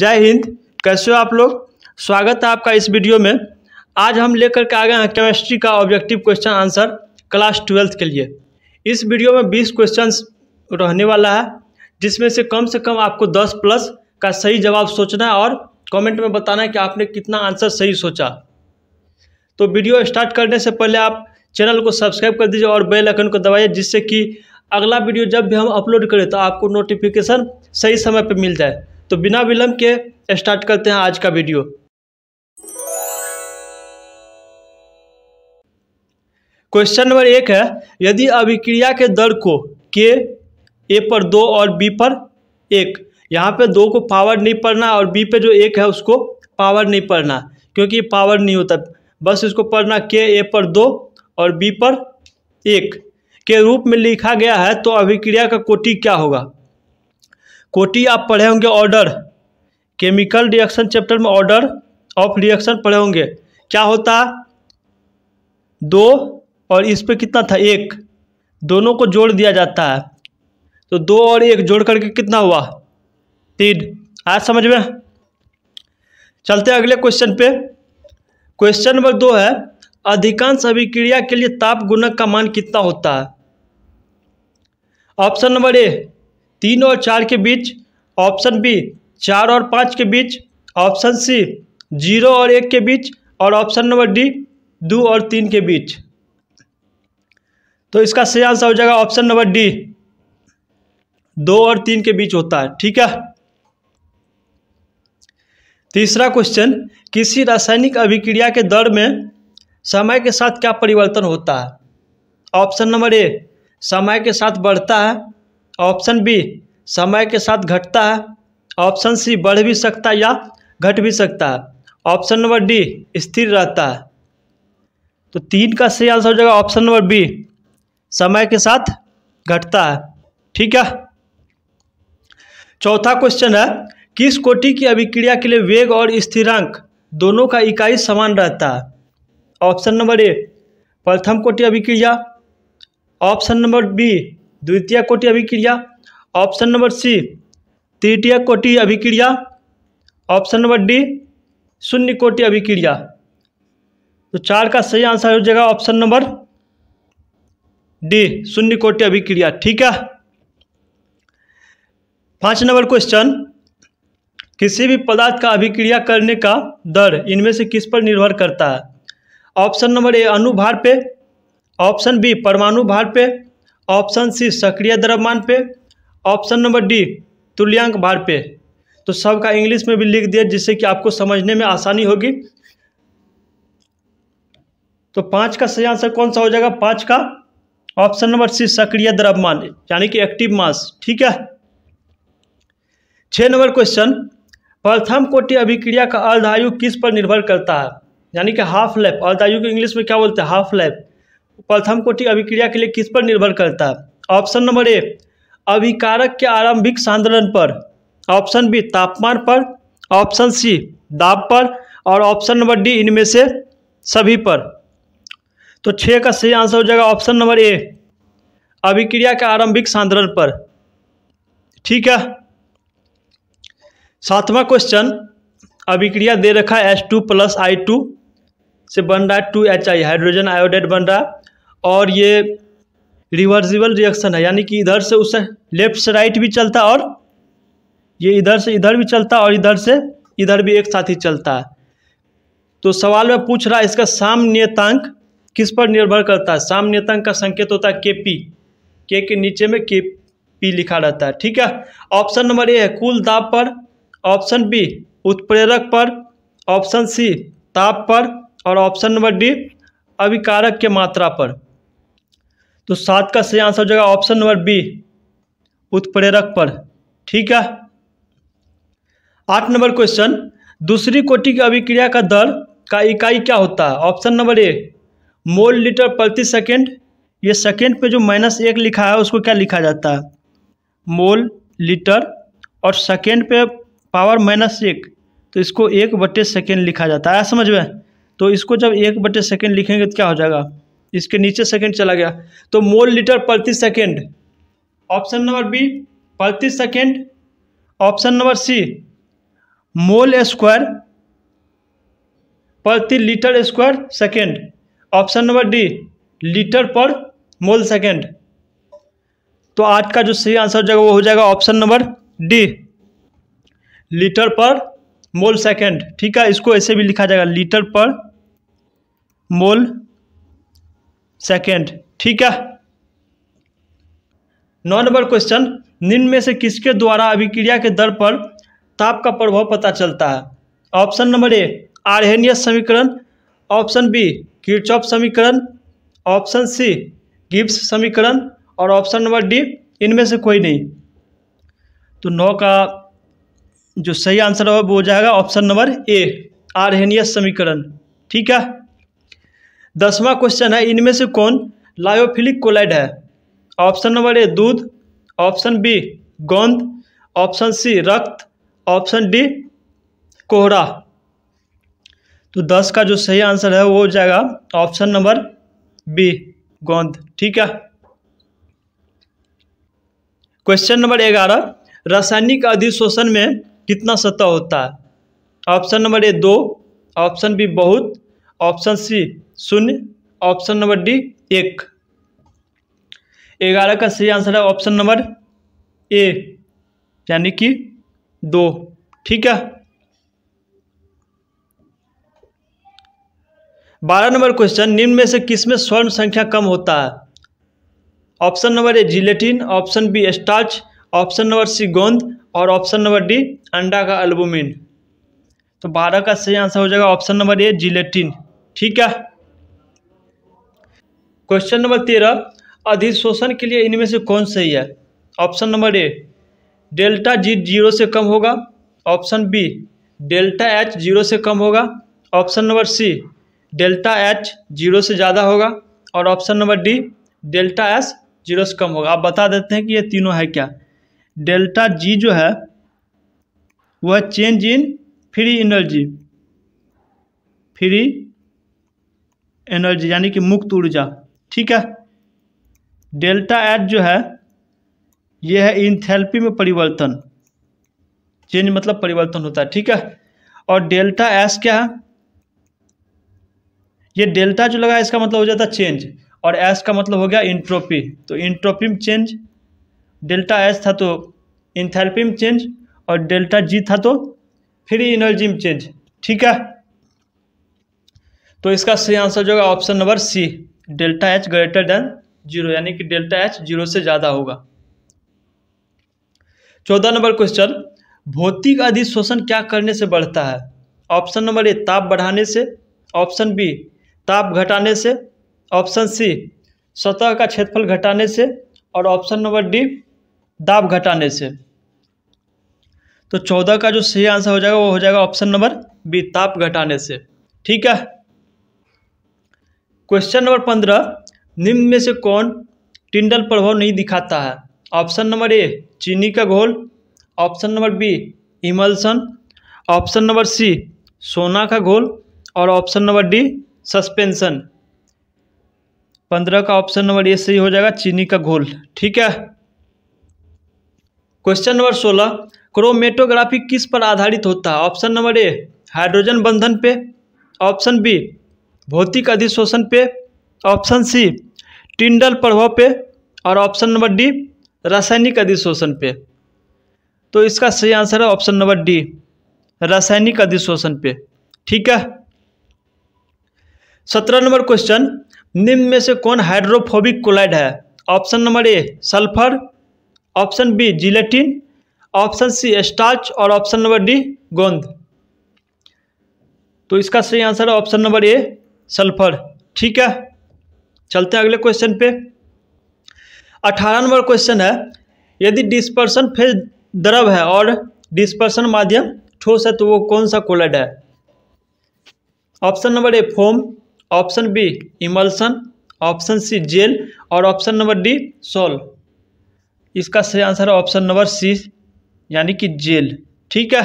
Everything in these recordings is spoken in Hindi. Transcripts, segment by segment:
जय हिंद कैसे हो आप लोग स्वागत है आपका इस वीडियो में आज हम लेकर के आ गए हैं केमिस्ट्री का objective question answer class twelfth के लिए इस वीडियो में 20 क्वेश्चंस रहने वाला है जिसमें से कम से कम आपको 10 प्लस का सही जवाब सोचना है और कमेंट में बताना है कि आपने कितना आंसर सही सोचा तो वीडियो स्टार्ट करने से पहले आप चैनल को सब्सक्राइब कर दीजिए और बेल आइकन को दबाइए जिससे कि अगला वीडियो जब भी हम अपलोड करें तो आपको नोटिफिकेशन सही समय पर मिल जाए तो बिना विलंब के स्टार्ट करते हैं आज का वीडियो क्वेश्चन नंबर एक है यदि अभिक्रिया के दर को के ए पर दो और बी पर एक यहाँ पे दो को पावर नहीं पढ़ना और बी पे जो एक है उसको पावर नहीं पढ़ना क्योंकि पावर नहीं होता बस इसको पढ़ना के ए पर दो और बी पर एक के रूप में लिखा गया है तो अभिक्रिया का कोटि क्या होगा कोटि आप पढ़े होंगे ऑर्डर केमिकल रिएक्शन चैप्टर में ऑर्डर ऑफ रिएक्शन पढ़े होंगे क्या होता दो और इस पे कितना था एक दोनों को जोड़ दिया जाता है तो दो और एक जोड़ करके कितना हुआ तीन आज समझ में चलते हैं अगले क्वेश्चन पे क्वेश्चन नंबर दो है अधिकांश अभिक्रिया के लिए ताप गुणक का मान कितना होता है ऑप्शन नंबर ए तीन और चार के बीच ऑप्शन बी चार और पाँच के बीच ऑप्शन सी जीरो और एक के बीच और ऑप्शन नंबर डी दो और तीन के बीच तो इसका सही आंसर हो जाएगा ऑप्शन नंबर डी दो और तीन के बीच होता है ठीक है तीसरा क्वेश्चन किसी रासायनिक अभिक्रिया के दर में समय के साथ क्या परिवर्तन होता है ऑप्शन नंबर ए समय के साथ बढ़ता है ऑप्शन बी समय के साथ घटता है ऑप्शन सी बढ़ भी सकता है या घट भी सकता है ऑप्शन नंबर डी स्थिर रहता है तो तीन का सही आंसर हो जाएगा ऑप्शन नंबर बी समय के साथ घटता है ठीक है चौथा क्वेश्चन है किस कोटि की अभिक्रिया के लिए वेग और स्थिरांक दोनों का इकाई समान रहता है ऑप्शन नंबर ए प्रथम कोटि अभिक्रिया ऑप्शन नंबर बी द्वितीय कोटि अभिक्रिया ऑप्शन नंबर सी तृतीय कोटि अभिक्रिया ऑप्शन नंबर डी शून्य कोटि अभिक्रिया तो चार का सही आंसर हो जाएगा ऑप्शन नंबर डी शून्य कोटि अभिक्रिया ठीक है पांच नंबर क्वेश्चन किसी भी पदार्थ का अभिक्रिया करने का दर इनमें से किस पर निर्भर करता है ऑप्शन नंबर ए अनुभार पे ऑप्शन बी परमाणु भार पे ऑप्शन सी सक्रिय द्रव्यमान पे ऑप्शन नंबर डी तुल्यांक भार पे तो सबका इंग्लिश में भी लिख दिया जिससे कि आपको समझने में आसानी होगी तो पाँच का सही आंसर कौन सा हो जाएगा पाँच का ऑप्शन नंबर सी सक्रिय द्रव्यमान यानी कि एक्टिव मास ठीक है छः नंबर क्वेश्चन प्रथम कोटि अभिक्रिया का अर्धायु किस पर निर्भर करता है यानी कि हाफ लाइफ अर्धायु को इंग्लिश में क्या बोलते हैं हाफ लाइफ प्रथम कोटि अभिक्रिया के लिए किस पर निर्भर करता है ऑप्शन नंबर ए अभिकारक के आरंभिक सांद्रण पर ऑप्शन बी तापमान पर ऑप्शन सी दाब पर और ऑप्शन नंबर डी इनमें से सभी पर तो छः का सही आंसर हो जाएगा ऑप्शन नंबर ए अभिक्रिया के आरंभिक सांद्रण पर ठीक है सातवां क्वेश्चन अभिक्रिया दे रखा है S two plus I two से बन रहा है two H I hydrogen iodate बन रहा है और ये रिवर्सिबल रिएक्शन है यानी कि इधर से उसे लेफ्ट से राइट भी चलता और ये इधर से इधर भी चलता और इधर से इधर भी एक साथ ही चलता है तो सवाल में पूछ रहा है इसका सामन्यतांक किस पर निर्भर करता है सामन्यतांक का संकेत होता है के पी के के नीचे में के पी लिखा रहता है ठीक है ऑप्शन नंबर ए है कुल दाब पर ऑप्शन बी उत्प्रेरक पर ऑप्शन सी ताप पर और ऑप्शन नंबर डी अभिकारक के मात्रा पर तो सात का सही आंसर हो जाएगा ऑप्शन नंबर बी उत्प्रेरक पर ठीक है आठ नंबर क्वेश्चन दूसरी कोटि की अभिक्रिया का दर का इकाई क्या होता है option number A mole litre प्रति सेकेंड ये सेकेंड पे जो माइनस एक लिखा है उसको क्या लिखा जाता है मोल लीटर और सेकेंड पे पावर माइनस एक तो इसको एक बटे सेकेंड लिखा जाता है समझ में तो इसको जब एक बटे सेकेंड लिखेंगे तो क्या हो जाएगा इसके नीचे सेकेंड चला गया तो मोल लीटर प्रति सेकेंड ऑप्शन नंबर बी प्रति second option number C mole square प्रति litre square second option number D litre पर मोल सेकेंड तो आज का जो सही आंसर हो जाएगा वो हो जाएगा ऑप्शन नंबर डी लीटर पर मोल सेकेंड ठीक है इसको ऐसे भी लिखा जाएगा लीटर पर मोल सेकेंड ठीक है नौ नंबर क्वेश्चन निम्न में से किसके द्वारा अभिक्रिया के दर पर ताप का प्रभाव पता चलता है ऑप्शन नंबर ए आर्हेनियस समीकरण ऑप्शन बी किर्चॉप समीकरण ऑप्शन सी गिब्स समीकरण और ऑप्शन नंबर डी इनमें से कोई नहीं तो नौ का जो सही आंसर होगा वो हो जाएगा ऑप्शन नंबर ए आर्हेनियस समीकरण ठीक है दसवां क्वेश्चन है इनमें से कौन लायोफिलिक कोलाइड है ऑप्शन नंबर ए दूध ऑप्शन बी गोंद ऑप्शन सी रक्त ऑप्शन डी कोहरा तो दस का जो सही आंसर है वो हो जाएगा ऑप्शन नंबर बी गोंद ठीक है क्वेश्चन नंबर ग्यारह रासायनिक अधिशोषण में कितना सतह होता है ऑप्शन नंबर ए दो ऑप्शन बी बहुत ऑप्शन सी शून्य ऑप्शन नंबर डी एक ग्यारह का सही आंसर है ऑप्शन नंबर ए यानी कि दो ठीक है बारह नंबर क्वेश्चन निम्न में से किस में स्वर्ण संख्या कम होता है option number A gelatin option B starch option number C गोंद और ऑप्शन नंबर डी अंडा का अल्बुमिन तो बारह का सही आंसर हो जाएगा ऑप्शन नंबर ए जिलेटिन ठीक है क्वेश्चन नंबर तेरह अधिशोषण के लिए इनमें से कौन सही है option number A delta G zero से कम होगा option B delta H zero से कम होगा option number C delta H zero से ज़्यादा होगा और option number D delta S zero से कम होगा आप बता देते हैं कि ये तीनों है क्या डेल्टा जी जो है वह change in free energy free energy यानी कि मुक्त ऊर्जा ठीक है डेल्टा एच जो है यह है इंथेलपी में परिवर्तन चेंज मतलब परिवर्तन होता है ठीक है और डेल्टा एस क्या है ये डेल्टा जो लगा है इसका मतलब हो जाता है चेंज और एस का मतलब हो गया इंट्रोपी तो इंट्रोपी में चेंज डेल्टा एस था तो इंथेल्पी में चेंज और डेल्टा जी था तो फिर इनर्जी में चेंज ठीक है तो इसका सही आंसर जो होगा option number C delta H greater than zero यानी कि डेल्टा एच जीरो से ज़्यादा होगा चौदह नंबर क्वेश्चन भौतिक अधिशोषण क्या करने से बढ़ता है ऑप्शन नंबर ए ताप बढ़ाने से ऑप्शन बी ताप घटाने से ऑप्शन सी सतह का क्षेत्रफल घटाने से और ऑप्शन नंबर डी दाब घटाने से तो चौदह का जो सही आंसर हो जाएगा वो हो जाएगा ऑप्शन नंबर बी ताप घटाने से ठीक है क्वेश्चन नंबर पंद्रह निम्न में से कौन टिंडल प्रभाव नहीं दिखाता है ऑप्शन नंबर ए चीनी का घोल option number B emulsion option number C सोना का घोल और ऑप्शन नंबर डी सस्पेंशन पंद्रह का ऑप्शन नंबर ए सही हो जाएगा चीनी का घोल ठीक है क्वेश्चन नंबर सोलह क्रोमेटोग्राफी किस पर आधारित होता है ऑप्शन नंबर ए हाइड्रोजन बंधन पे ऑप्शन बी भौतिक अधिशोषण पे ऑप्शन सी टिंडल प्रभाव पे और ऑप्शन नंबर डी रासायनिक अधिशोषण पे तो इसका सही आंसर है ऑप्शन नंबर डी रासायनिक अधिशोषण पे ठीक है सत्रह नंबर क्वेश्चन निम्न में से कौन हाइड्रोफोबिक कोलाइड है option number A sulphur option B gelatin option C starch और ऑप्शन नंबर डी गोंद तो इसका सही आंसर है ऑप्शन नंबर ए सल्फर ठीक है चलते अगले क्वेश्चन पे अठारह नंबर क्वेश्चन है यदि डिस्पर्सन फेज द्रव है और डिस्पर्सन माध्यम ठोस है तो वो कौन सा कोलड है option number A foam option B emulsion option C gel और ऑप्शन नंबर डी सोल इसका सही आंसर है ऑप्शन नंबर सी यानी कि जेल ठीक है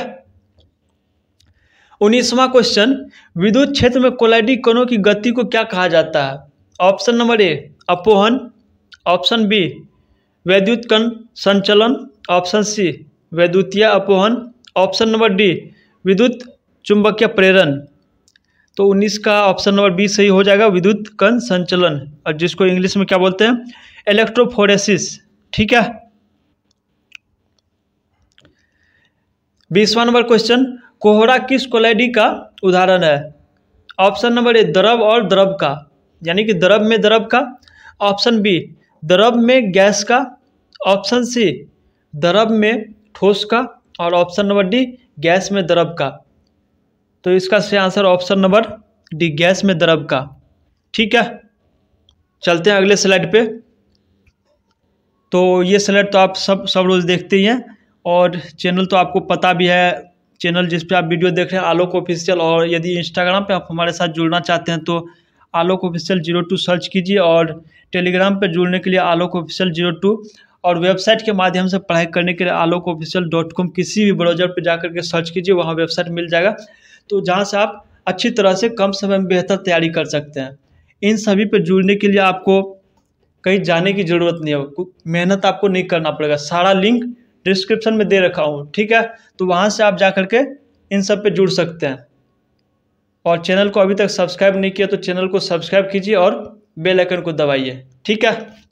उन्नीसवा क्वेश्चन विद्युत क्षेत्र में कोलाइडी कणों की गति को क्या कहा जाता है ऑप्शन नंबर ए अपोहन ऑप्शन बी वैद्युत कण संचलन ऑप्शन सी वैद्युतीय अपोहन ऑप्शन नंबर डी विद्युत चुंबकीय प्रेरण तो 19 का ऑप्शन नंबर बी सही हो जाएगा विद्युत कण संचलन और जिसको इंग्लिश में क्या बोलते हैं इलेक्ट्रोफोरेसिस ठीक है बीसवा नंबर क्वेश्चन कोहरा किस क्वालिटी का उदाहरण है ऑप्शन नंबर ए द्रव और द्रव का यानी कि द्रव में द्रव का ऑप्शन बी द्रव में गैस का ऑप्शन सी द्रव में ठोस का और ऑप्शन नंबर डी गैस में द्रव का तो इसका सही answer option number D gas में द्रव का ठीक है चलते हैं अगले स्लाइड पे तो ये स्लाइड तो आप सब सब रोज़ देखते ही हैं और चैनल तो आपको पता भी है चैनल जिस पर आप वीडियो देख रहे हैं आलोक ऑफिशियल और यदि इंस्टाग्राम पे आप हमारे साथ जुड़ना चाहते हैं तो Alok official zero two search कीजिए और टेलीग्राम पे जुड़ने के लिए आलोक ऑफिशियल जीरो टू और वेबसाइट के माध्यम से पढ़ाई करने के लिए आलोक ऑफिशियल डॉट कॉम किसी भी ब्राउजर पर जा करके सर्च कीजिए वहाँ वेबसाइट मिल जाएगा तो जहाँ से आप अच्छी तरह से कम समय में बेहतर तैयारी कर सकते हैं इन सभी पर जुड़ने के लिए आपको कहीं जाने की ज़रूरत नहीं है मेहनत आपको नहीं करना पड़ेगा सारा लिंक डिस्क्रिप्शन में दे रखा हूँ ठीक है तो वहाँ से आप जा कर के इन सब पे जुड़ सकते हैं और चैनल को अभी तक सब्सक्राइब नहीं किया तो चैनल को सब्सक्राइब कीजिए और बेल आइकन को दबाइए ठीक है